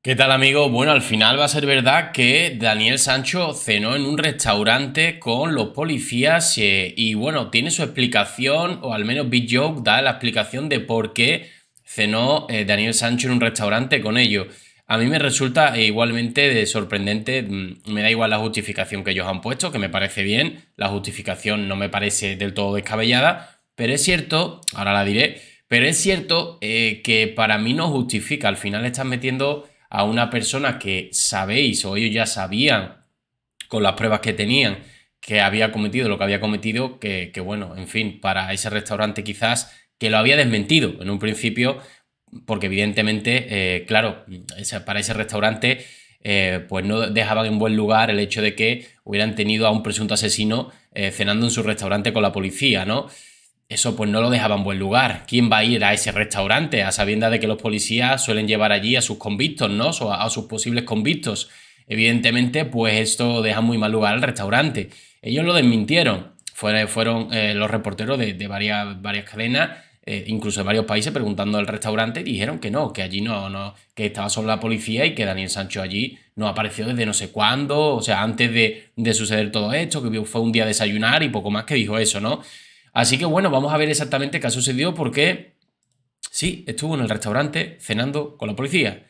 ¿Qué tal amigo? Bueno, al final va a ser verdad que Daniel Sancho cenó en un restaurante con los policías eh, y bueno, tiene su explicación, o al menos Big Joke da la explicación de por qué cenó eh, Daniel Sancho en un restaurante con ellos. A mí me resulta eh, igualmente de sorprendente, mm, me da igual la justificación que ellos han puesto, que me parece bien, la justificación no me parece del todo descabellada, pero es cierto, ahora la diré, pero es cierto que para mí no justifica, al final estás metiendo a una persona que sabéis o ellos ya sabían con las pruebas que tenían que había cometido lo que había cometido, que, bueno, en fin, para ese restaurante quizás que lo había desmentido en un principio, porque evidentemente, eh, claro, para ese restaurante eh, pues no dejaban en buen lugar el hecho de que hubieran tenido a un presunto asesino eh, cenando en su restaurante con la policía, ¿no? eso pues no lo dejaba en buen lugar. ¿Quién va a ir a ese restaurante a sabiendas de que los policías suelen llevar allí a sus convictos, ¿no? O a, sus posibles convictos. Evidentemente, pues esto deja muy mal lugar al restaurante. Ellos lo desmintieron. Fueron, eh, los reporteros de, varias, varias, cadenas, eh, incluso de varios países, preguntando al restaurante y dijeron que no, que allí no, no, que estaba solo la policía y que Daniel Sancho allí no apareció desde no sé cuándo, o sea, antes de, de suceder todo esto, que fue un día a desayunar y poco más que dijo eso, ¿no? Así que bueno, vamos a ver exactamente qué ha sucedido porque sí, estuvo en el restaurante cenando con la policía.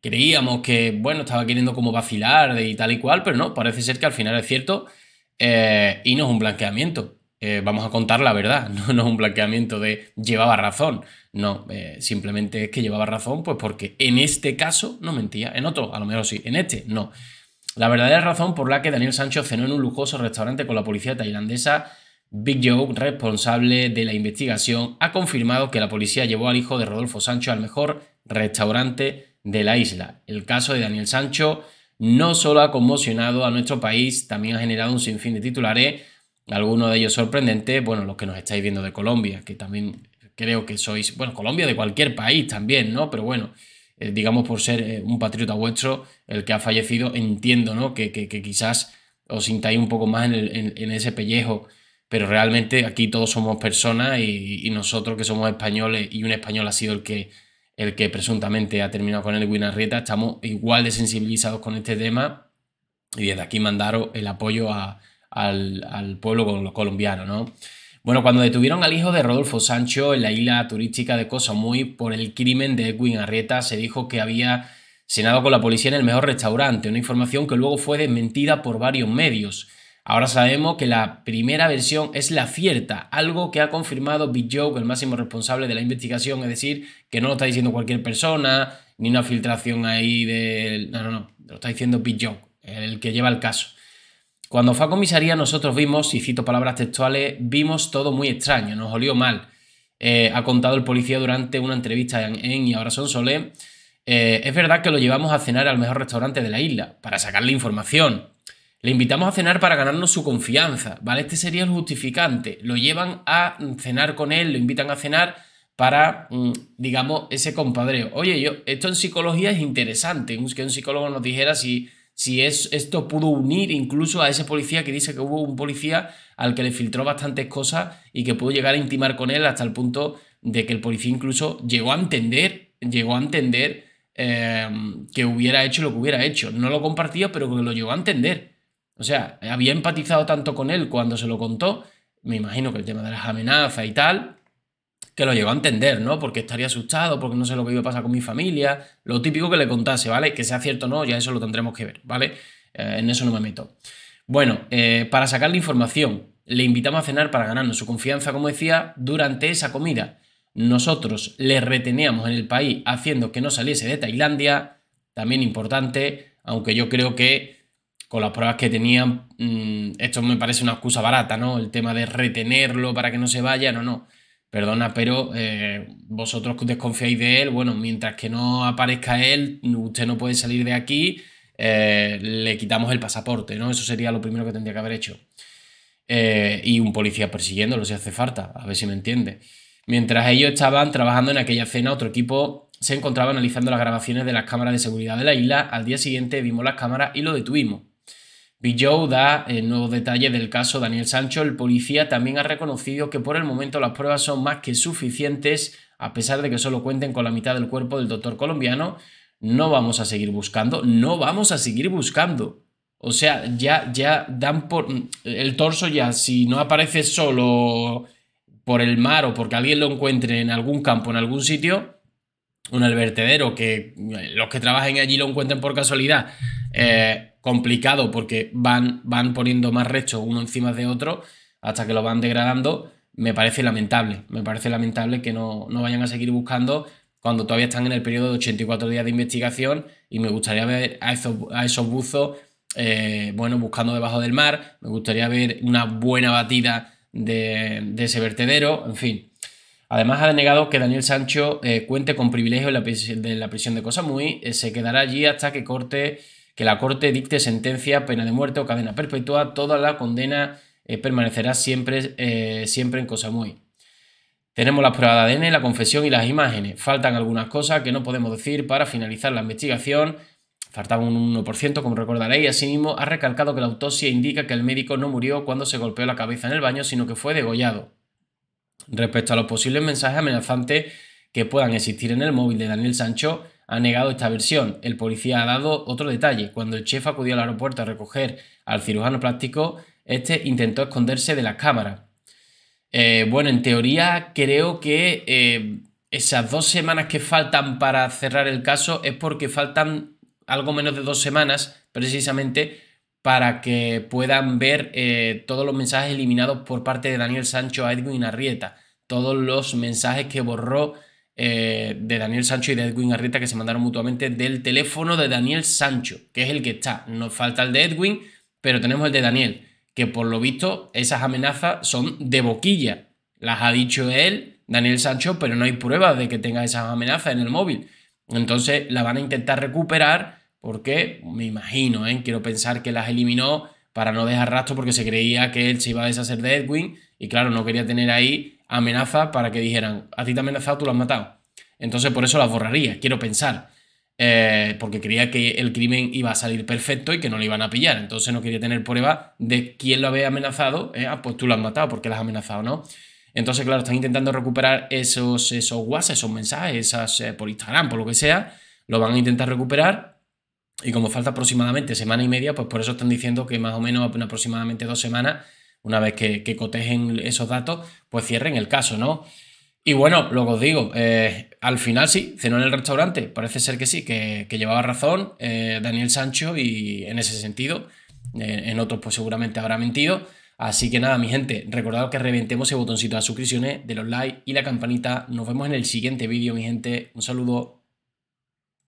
Creíamos que, bueno, estaba queriendo como vacilar y tal y cual, pero no, parece ser que al final es cierto eh, y no es un blanqueamiento. Eh, vamos a contar la verdad, no, es un blanqueamiento de llevaba razón, no, eh, simplemente es que llevaba razón, pues porque en este caso no mentía, en otro a lo mejor sí, en este no. La verdadera razón por la que Daniel Sancho cenó en un lujoso restaurante con la policía tailandesa Big Joe, responsable de la investigación, ha confirmado que la policía llevó al hijo de Rodolfo Sancho al mejor restaurante de la isla. El caso de Daniel Sancho no solo ha conmocionado a nuestro país, también ha generado un sinfín de titulares, algunos de ellos sorprendentes, bueno, los que nos estáis viendo de Colombia, que también creo que sois, bueno, Colombia de cualquier país también, ¿no? Pero bueno, eh, digamos por ser eh, un patriota vuestro, el que ha fallecido, entiendo, ¿no? Que, quizás os sintáis un poco más en ese pellejo pero realmente aquí todos somos personas y, nosotros que somos españoles y un español ha sido el que, el que presuntamente ha terminado con el Arrieta estamos igual de sensibilizados con este tema y desde aquí mandaron el apoyo al, al, pueblo colombiano, ¿no? Bueno, cuando detuvieron al hijo de Rodolfo Sancho en la isla turística de muy por el crimen de Edwin Arrieta, se dijo que había cenado con la policía en el mejor restaurante, una información que luego fue desmentida por varios medios. Ahora sabemos que la primera versión es la cierta, algo que ha confirmado Big Joke, el máximo responsable de la investigación, es decir, que no lo está diciendo cualquier persona, ni una filtración ahí del... No, no, no, lo está diciendo Big Joke, el que lleva el caso. Cuando fue a comisaría nosotros vimos, y cito palabras textuales, vimos todo muy extraño, nos olió mal. Eh, ha contado el policía durante una entrevista en, en Y ahora son Solé. Eh, es verdad que lo llevamos a cenar al mejor restaurante de la isla, para sacarle información, le invitamos a cenar para ganarnos su confianza, ¿vale? Este sería el justificante. Lo llevan a mm, cenar con él, lo invitan a cenar para, mm, digamos, ese compadreo. Oye, yo, esto en psicología es interesante, que un psicólogo nos dijera si, si esto pudo unir incluso a ese policía que dice que hubo un policía al que le filtró bastantes cosas y que pudo llegar a intimar con él hasta el punto de que el policía incluso llegó a entender, llegó a entender eh, que hubiera hecho lo que hubiera hecho. No lo compartía, pero que lo llegó a entender. O sea, había empatizado tanto con él cuando se lo contó, me imagino que el tema de las amenazas y tal, que lo llegó a entender, ¿no? Porque estaría asustado, porque no sé lo que iba a pasar con mi familia, lo típico que le contase, ¿vale? Que sea cierto o no, ya eso lo tendremos que ver, ¿vale? Eh, en eso no me meto. Bueno, eh, para sacar la información, le invitamos a cenar para ganarnos su confianza, como decía, durante esa comida. Nosotros le reteníamos en el país haciendo que no saliese de Tailandia, también importante, aunque yo creo que con las pruebas que tenían, mm, esto me parece una excusa barata, ¿no? El tema de retenerlo para que no se vaya, no, no. Perdona, pero eh, vosotros desconfiáis de él, bueno, mientras que no aparezca él, usted no puede salir de aquí, eh, le quitamos el pasaporte, ¿no? Eso sería lo primero que tendría que haber hecho. Eh, y un policía persiguiéndolo si hace falta, a ver si me entiende. Mientras ellos estaban trabajando en aquella cena, otro equipo se encontraba analizando las grabaciones de las cámaras de seguridad de la isla. Al día siguiente vimos las cámaras y lo detuvimos. Villou da eh, nuevos detalles del caso Daniel Sancho. El policía también ha reconocido que por el momento las pruebas son más que suficientes, a pesar de que solo cuenten con la mitad del cuerpo del doctor colombiano. No vamos a seguir buscando, no vamos a seguir buscando. O sea, ya, ya dan por. El torso ya, si no aparece solo por el mar o porque alguien lo encuentre en algún campo, en algún sitio, un vertedero, que los que trabajen allí lo encuentren por casualidad. Eh, complicado porque van, van poniendo más restos uno encima de otro hasta que lo van degradando, me parece lamentable. Me parece lamentable que no, no vayan a seguir buscando cuando todavía están en el periodo de 84 días de investigación y me gustaría ver a esos, a esos buzos, eh, bueno, buscando debajo del mar, me gustaría ver una buena batida de, ese vertedero, en fin. Además ha denegado que Daniel Sancho eh, cuente con privilegio de la prisión de Cosa muy eh, se quedará allí hasta que corte que la Corte dicte sentencia, pena de muerte o cadena perpetua, toda la condena eh, permanecerá siempre, eh, siempre en muy Tenemos las pruebas de ADN, la confesión y las imágenes. Faltan algunas cosas que no podemos decir para finalizar la investigación. Faltaba un 1%, como recordaréis. Asimismo, ha recalcado que la autopsia indica que el médico no murió cuando se golpeó la cabeza en el baño, sino que fue degollado. Respecto a los posibles mensajes amenazantes que puedan existir en el móvil de Daniel Sancho, ha negado esta versión. El policía ha dado otro detalle. Cuando el chef acudió al aeropuerto a recoger al cirujano plástico, este intentó esconderse de la cámara... Eh, bueno, en teoría creo que eh, esas dos semanas que faltan para cerrar el caso es porque faltan algo menos de dos semanas precisamente para que puedan ver eh, todos los mensajes eliminados por parte de Daniel Sancho a Edwin Arrieta, todos los mensajes que borró eh, de Daniel Sancho y de Edwin Arrieta que se mandaron mutuamente del teléfono de Daniel Sancho, que es el que está. Nos falta el de Edwin, pero tenemos el de Daniel, que por lo visto esas amenazas son de boquilla. Las ha dicho él, Daniel Sancho, pero no hay pruebas de que tenga esas amenazas en el móvil. Entonces la van a intentar recuperar porque me imagino, ¿eh? quiero pensar que las eliminó para no dejar rastro porque se creía que él se iba a deshacer de Edwin y claro, no quería tener ahí amenazas para que dijeran, a ti te ha amenazado, tú lo has matado. Entonces por eso las borraría, quiero pensar. Eh, porque creía que el crimen iba a salir perfecto y que no lo iban a pillar. Entonces no quería tener prueba de quién lo había amenazado. Eh, ah, pues tú lo has matado porque lo has amenazado, ¿no? Entonces, claro, están intentando recuperar esos, esos WhatsApp, esos mensajes, esas, eh, por Instagram, por lo que sea. Lo van a intentar recuperar. Y como falta aproximadamente semana y media, pues por eso están diciendo que más o menos aproximadamente dos semanas una vez que, cotejen esos datos, pues cierren el caso, ¿no? Y bueno, luego os digo, eh, al final sí, cenó en el restaurante, parece ser que sí, que, llevaba razón eh, Daniel Sancho y en ese sentido, en otros pues seguramente habrá mentido. Así que nada, mi gente, recordad que reventemos ese botoncito de suscripciones, de los likes y la campanita. Nos vemos en el siguiente vídeo, mi gente. Un saludo.